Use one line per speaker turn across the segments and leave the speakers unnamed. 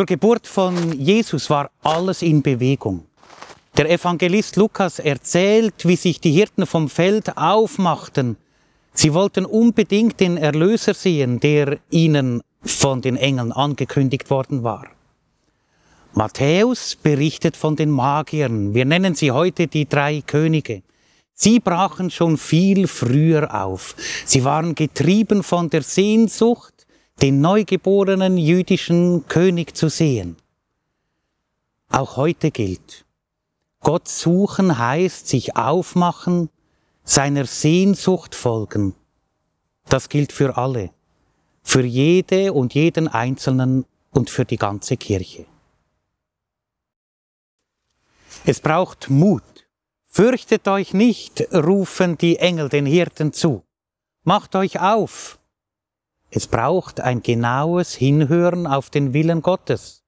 Zur Geburt von Jesus war alles in Bewegung. Der Evangelist Lukas erzählt, wie sich die Hirten vom Feld aufmachten. Sie wollten unbedingt den Erlöser sehen, der ihnen von den Engeln angekündigt worden war. Matthäus berichtet von den Magiern. Wir nennen sie heute die drei Könige. Sie brachen schon viel früher auf. Sie waren getrieben von der Sehnsucht, den neugeborenen jüdischen König zu sehen. Auch heute gilt, Gott suchen heißt sich aufmachen, seiner Sehnsucht folgen. Das gilt für alle, für jede und jeden Einzelnen und für die ganze Kirche. Es braucht Mut. Fürchtet euch nicht, rufen die Engel den Hirten zu. Macht euch auf, es braucht ein genaues Hinhören auf den Willen Gottes,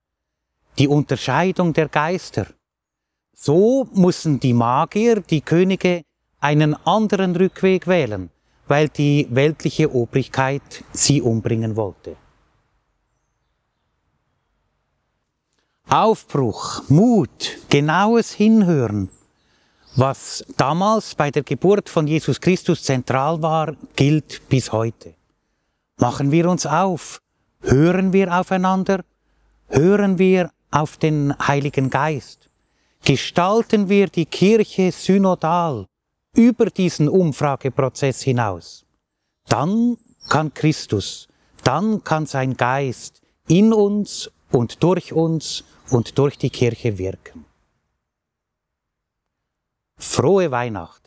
die Unterscheidung der Geister. So mussten die Magier, die Könige, einen anderen Rückweg wählen, weil die weltliche Obrigkeit sie umbringen wollte. Aufbruch, Mut, genaues Hinhören, was damals bei der Geburt von Jesus Christus zentral war, gilt bis heute. Machen wir uns auf, hören wir aufeinander, hören wir auf den Heiligen Geist, gestalten wir die Kirche synodal über diesen Umfrageprozess hinaus. Dann kann Christus, dann kann sein Geist in uns und durch uns und durch die Kirche wirken. Frohe Weihnacht!